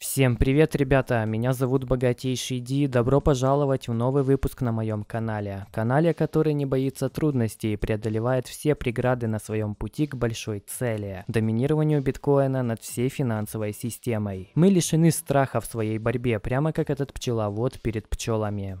Всем привет, ребята! Меня зовут Богатейший Ди, добро пожаловать в новый выпуск на моем канале. Канале, который не боится трудностей и преодолевает все преграды на своем пути к большой цели – доминированию биткоина над всей финансовой системой. Мы лишены страха в своей борьбе, прямо как этот пчеловод перед пчелами.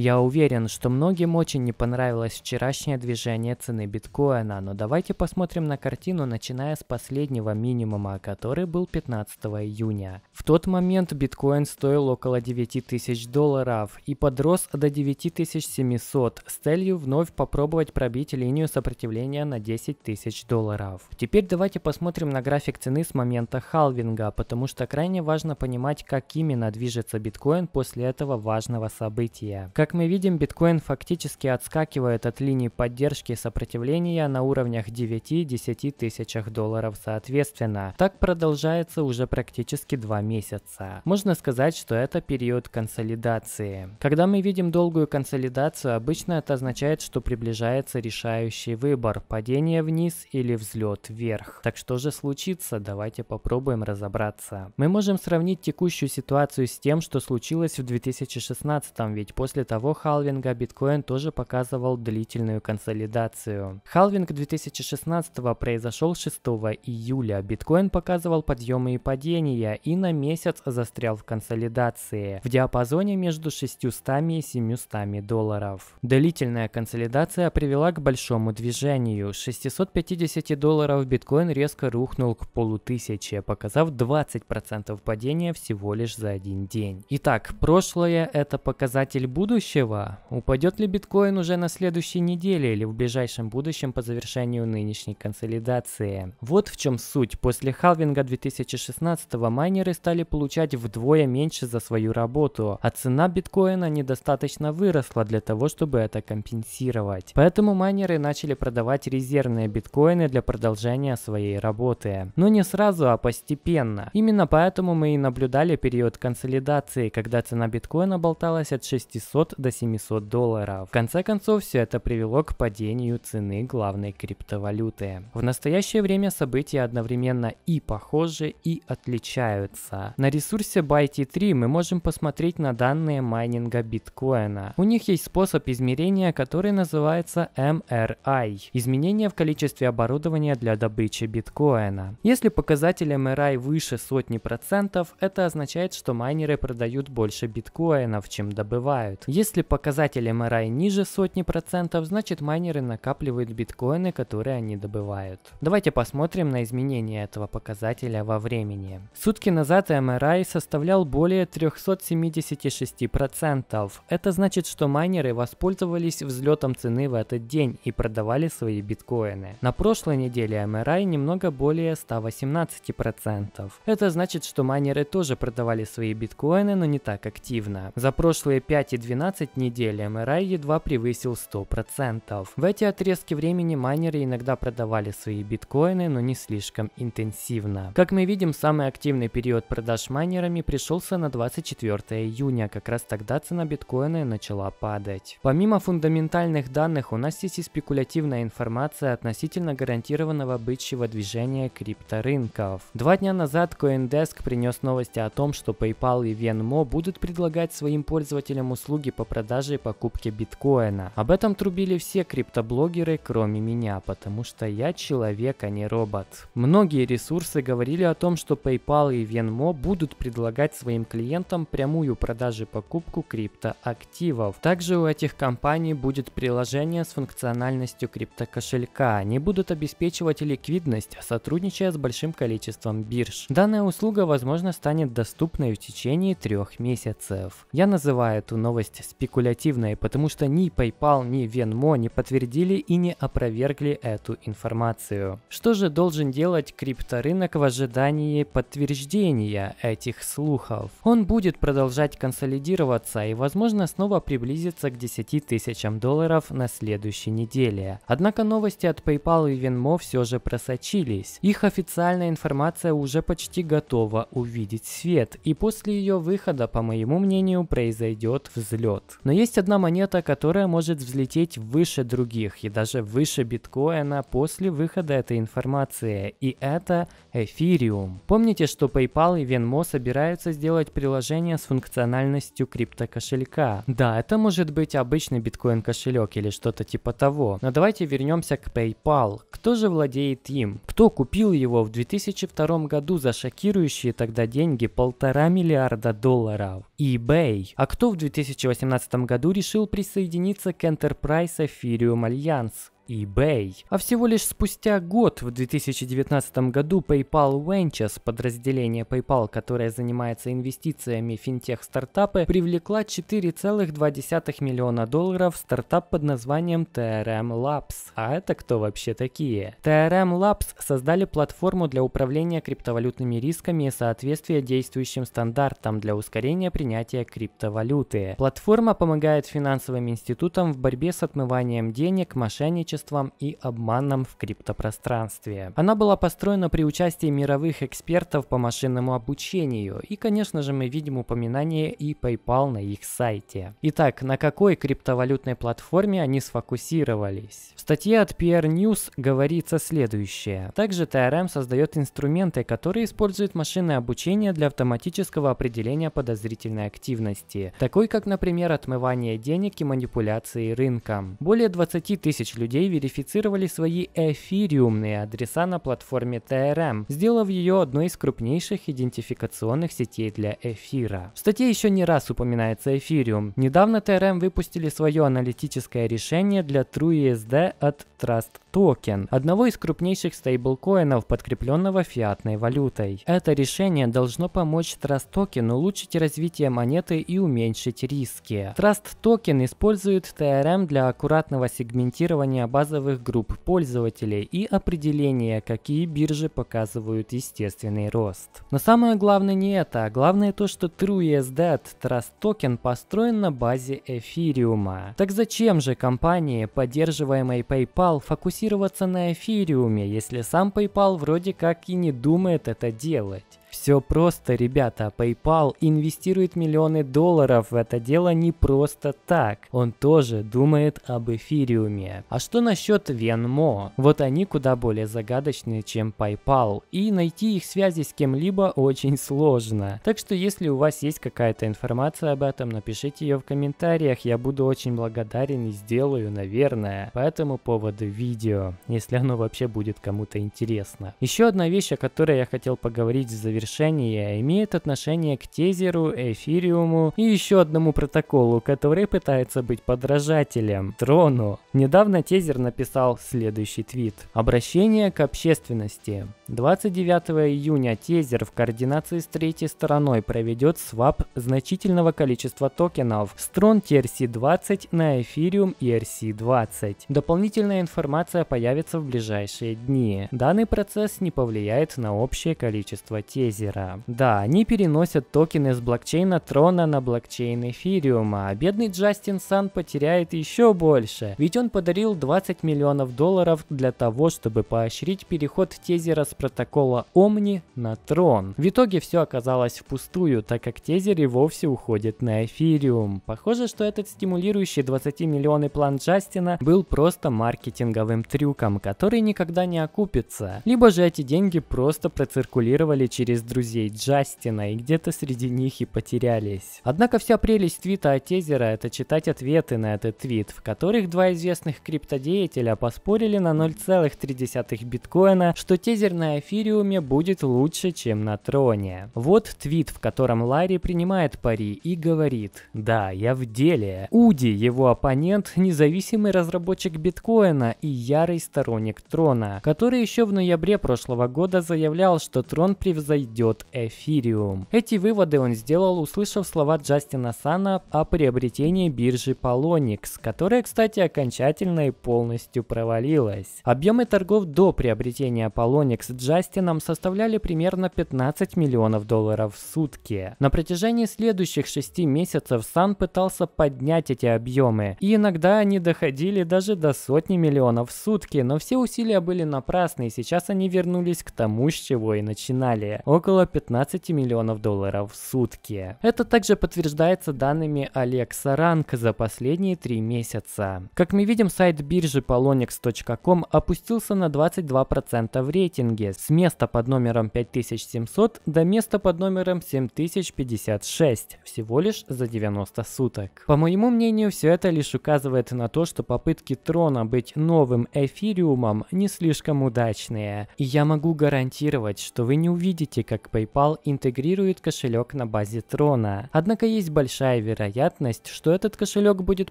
Я уверен, что многим очень не понравилось вчерашнее движение цены биткоина, но давайте посмотрим на картину, начиная с последнего минимума, который был 15 июня. В тот момент биткоин стоил около 9000 долларов и подрос до 9700 с целью вновь попробовать пробить линию сопротивления на 10 тысяч долларов. Теперь давайте посмотрим на график цены с момента халвинга, потому что крайне важно понимать, как именно движется биткоин после этого важного события. Как как мы видим, биткоин фактически отскакивает от линии поддержки и сопротивления на уровнях 9-10 тысячах долларов соответственно. Так продолжается уже практически 2 месяца. Можно сказать, что это период консолидации. Когда мы видим долгую консолидацию, обычно это означает, что приближается решающий выбор – падение вниз или взлет вверх. Так что же случится? Давайте попробуем разобраться. Мы можем сравнить текущую ситуацию с тем, что случилось в 2016, ведь после того халвинга биткоин тоже показывал длительную консолидацию. Халвинг 2016 произошел 6 июля. Биткоин показывал подъемы и падения и на месяц застрял в консолидации в диапазоне между 600 и 700 долларов. Длительная консолидация привела к большому движению. С 650 долларов биткоин резко рухнул к полутысяче, показав 20% падения всего лишь за один день. Итак, прошлое это показатель будущего будущего. Упадет ли биткоин уже на следующей неделе или в ближайшем будущем по завершению нынешней консолидации? Вот в чем суть. После халвинга 2016 майнеры стали получать вдвое меньше за свою работу, а цена биткоина недостаточно выросла для того, чтобы это компенсировать. Поэтому майнеры начали продавать резервные биткоины для продолжения своей работы. Но не сразу, а постепенно. Именно поэтому мы и наблюдали период консолидации, когда цена биткоина болталась от 600 до 700 долларов. В конце концов, все это привело к падению цены главной криптовалюты. В настоящее время события одновременно и похожи, и отличаются. На ресурсе BYT3 мы можем посмотреть на данные майнинга биткоина. У них есть способ измерения, который называется MRI эм – изменение в количестве оборудования для добычи биткоина. Если показатель MRI эм выше сотни процентов, это означает, что майнеры продают больше биткоинов, чем добывают. Если показатель MRI ниже сотни процентов, значит майнеры накапливают биткоины, которые они добывают. Давайте посмотрим на изменение этого показателя во времени. Сутки назад MRI составлял более 376%. процентов. Это значит, что майнеры воспользовались взлетом цены в этот день и продавали свои биткоины. На прошлой неделе MRI немного более 118%. процентов. Это значит, что майнеры тоже продавали свои биткоины, но не так активно. За прошлые 5 и 12 12 недель МРА едва превысил 100%. В эти отрезки времени майнеры иногда продавали свои биткоины, но не слишком интенсивно. Как мы видим, самый активный период продаж майнерами пришелся на 24 июня, как раз тогда цена биткоина начала падать. Помимо фундаментальных данных, у нас есть и спекулятивная информация относительно гарантированного бычьего движения крипторынков. Два дня назад CoinDesk принес новости о том, что PayPal и Venmo будут предлагать своим пользователям услуги по по продаже и покупке биткоина. Об этом трубили все криптоблогеры, кроме меня, потому что я человек, а не робот. Многие ресурсы говорили о том, что PayPal и Venmo будут предлагать своим клиентам прямую продажу и покупку криптоактивов. Также у этих компаний будет приложение с функциональностью криптокошелька. Они будут обеспечивать ликвидность, сотрудничая с большим количеством бирж. Данная услуга, возможно, станет доступной в течение трех месяцев. Я называю эту новость спекулятивной, потому что ни PayPal, ни Venmo не подтвердили и не опровергли эту информацию. Что же должен делать крипторынок в ожидании подтверждения этих слухов? Он будет продолжать консолидироваться и, возможно, снова приблизиться к 10 тысячам долларов на следующей неделе. Однако новости от PayPal и Venmo все же просочились. Их официальная информация уже почти готова увидеть свет, и после ее выхода, по моему мнению, произойдет взлет год. Но есть одна монета, которая может взлететь выше других и даже выше биткоина после выхода этой информации, и это эфириум. Помните, что PayPal и Venmo собираются сделать приложение с функциональностью криптокошелька? Да, это может быть обычный биткоин кошелек или что-то типа того, но давайте вернемся к PayPal. Кто же владеет им? Кто купил его в 2002 году за шокирующие тогда деньги полтора миллиарда долларов? eBay. А кто в 2018 2017 году решил присоединиться к Enterprise Ethereum Alliance, eBay. А всего лишь спустя год, в 2019 году, PayPal Ventures, подразделение PayPal, которое занимается инвестициями в финтех-стартапы, привлекла 4,2 миллиона долларов стартап под названием TRM Labs. А это кто вообще такие? TRM Labs создали платформу для управления криптовалютными рисками и соответствия действующим стандартам для ускорения принятия криптовалюты. Платформа помогает финансовым институтам в борьбе с отмыванием денег, мошенничеством вымогательством и обманом в криптопространстве. Она была построена при участии мировых экспертов по машинному обучению, и, конечно же, мы видим упоминание и PayPal на их сайте. Итак, на какой криптовалютной платформе они сфокусировались? В статье от PR News говорится следующее. Также TRM создает инструменты, которые используют машинное обучение для автоматического определения подозрительной активности, такой как, например, отмывание денег и манипуляции рынком. Более 20 тысяч людей верифицировали свои эфириумные адреса на платформе TRM, сделав ее одной из крупнейших идентификационных сетей для эфира. В статье еще не раз упоминается эфириум. Недавно TRM выпустили свое аналитическое решение для TrueUSD от Trust Token, одного из крупнейших стейблкоинов, подкрепленного фиатной валютой. Это решение должно помочь Trust Token улучшить развитие монеты и уменьшить риски. Trust Token использует TRM для аккуратного сегментирования базовых групп пользователей и определение, какие биржи показывают естественный рост. Но самое главное не это, а главное то, что TrueSDAT e Trust Token построен на базе эфириума. Так зачем же компании, поддерживаемой PayPal, фокусироваться на эфириуме, если сам PayPal вроде как и не думает это делать? Все просто, ребята. PayPal инвестирует миллионы долларов в это дело не просто так. Он тоже думает об эфириуме. А что насчет Venmo? Вот они куда более загадочные, чем PayPal. И найти их связи с кем-либо очень сложно. Так что если у вас есть какая-то информация об этом, напишите ее в комментариях. Я буду очень благодарен и сделаю, наверное, по этому поводу видео. Если оно вообще будет кому-то интересно. Еще одна вещь, о которой я хотел поговорить в завершении завершения имеет отношение к тезеру, эфириуму и еще одному протоколу, который пытается быть подражателем – трону. Недавно тезер написал следующий твит. Обращение к общественности. 29 июня тезер в координации с третьей стороной проведет свап значительного количества токенов с трон TRC20 на эфириум и RC20. Дополнительная информация появится в ближайшие дни. Данный процесс не повлияет на общее количество тезеров. Блейзера. Да, они переносят токены с блокчейна Трона на блокчейн Эфириума, а бедный Джастин Сан потеряет еще больше, ведь он подарил 20 миллионов долларов для того, чтобы поощрить переход тезера с протокола Омни на Трон. В итоге все оказалось впустую, так как тезер и вовсе уходит на Эфириум. Похоже, что этот стимулирующий 20-миллионный план Джастина был просто маркетинговым трюком, который никогда не окупится. Либо же эти деньги просто проциркулировали через из друзей Джастина и где-то среди них и потерялись. Однако вся прелесть твита от Тезера – это читать ответы на этот твит, в которых два известных криптодеятеля поспорили на 0,3 биткоина, что Тезер на эфириуме будет лучше, чем на троне. Вот твит, в котором Ларри принимает пари и говорит «Да, я в деле». Уди, его оппонент, независимый разработчик биткоина и ярый сторонник трона, который еще в ноябре прошлого года заявлял, что трон превзойдет идет эфириум. Эти выводы он сделал, услышав слова Джастина Сана о приобретении биржи Polonix, которая, кстати, окончательно и полностью провалилась. Объемы торгов до приобретения Polonix Джастином составляли примерно 15 миллионов долларов в сутки. На протяжении следующих шести месяцев Сан пытался поднять эти объемы, и иногда они доходили даже до сотни миллионов в сутки, но все усилия были напрасны, и сейчас они вернулись к тому, с чего и начинали. О около 15 миллионов долларов в сутки. Это также подтверждается данными Алекса Ранка за последние три месяца. Как мы видим, сайт биржи polonix.com опустился на 22% в рейтинге с места под номером 5700 до места под номером 7056 всего лишь за 90 суток. По моему мнению, все это лишь указывает на то, что попытки Трона быть новым эфириумом не слишком удачные. И я могу гарантировать, что вы не увидите, как PayPal интегрирует кошелек на базе Трона. Однако есть большая вероятность, что этот кошелек будет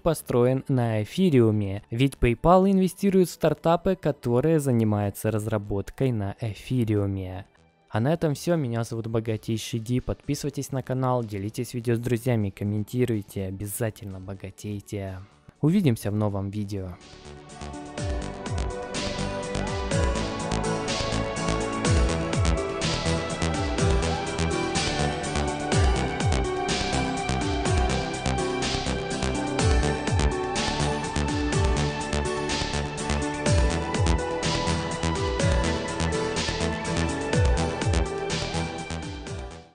построен на эфириуме, ведь PayPal инвестирует в стартапы, которые занимаются разработкой на эфириуме. А на этом все, меня зовут Богатейший Ди, подписывайтесь на канал, делитесь видео с друзьями, комментируйте, обязательно богатейте. Увидимся в новом видео.